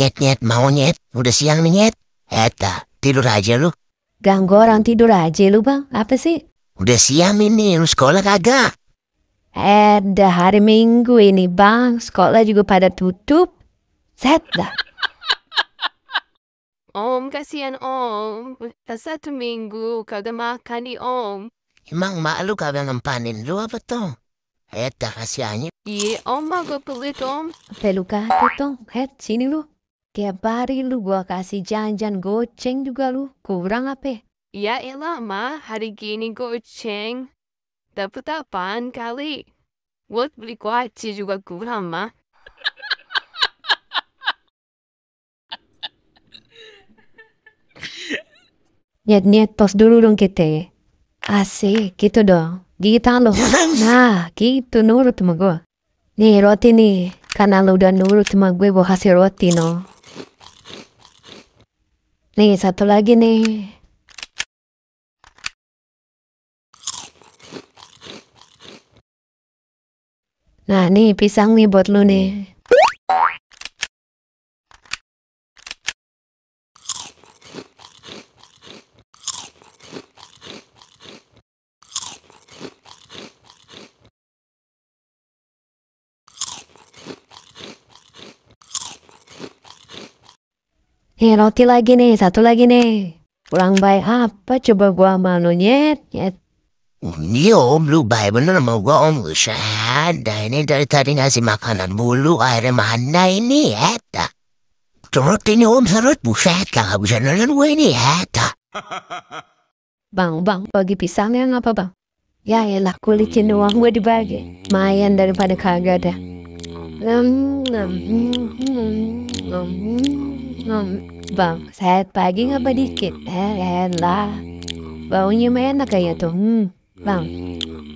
Nyet, nyet, mau nyet? Udah siang nih nyet? Eta, tidur aja lu. Ganggu orang tidur aja lu bang, apa sih? Udah siang ini, lu sekolah kagak? Eh, dah hari minggu ini bang, sekolah juga pada tutup. Set dah. Om, kasihan Om. Satu minggu kagak makan nih Om. Emang mak lu kagak ngempanin lu apa tuh? Eta kasihannya. Iya, Om, aku pelit Om. Peluka, tuh, Het, sini lu. Tiap hari lu gua kasih janjian goceng juga lu. Kurang apa? Ya elah ma, hari gini goceng. Dapat apaan kali? Buat beli kuaci juga kurang ma. Nyet-nyet pos dulu dong kita. Asik, gitu dong. Gigitan lo. Nah, gitu nurut sama gue. Nih, roti nih. Karena lo udah nurut sama gue, gue kasih roti, no. Nih, satu lagi nih. Nah, nih pisang nih buat lu nih. Hei, eh, roti lagi nih, satu lagi nih. Kurang baik apa coba gua malu nyet, oh, nyet. om, lu baik bener sama gua om Ushan. ini dari tadi ngasih makanan mulu, akhirnya mana ini ya? Terut ini om serut buset, gak bisa nolong gue ini ya? Bang, bang, bagi pisangnya ngapa bang? Ya elah kulitin uang gue dibagi. Mayan daripada kagak dah. Um, um, um, um, bang, sayat pagi ngapa dikit? Eh, lah. Baunya mah enak kayak tuh. Hmm. Bang,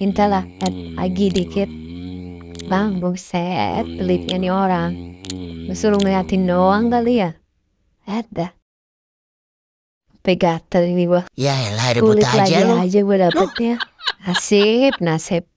intalah, at agi dikit. Bang, buset, pelitnya nih orang. Disuruh ngeliatin doang kali ya. Ada. Pegatan nih gua. Ya elah, rebut Kulit aja lagi aja gue dapetnya. Nasib, nasib.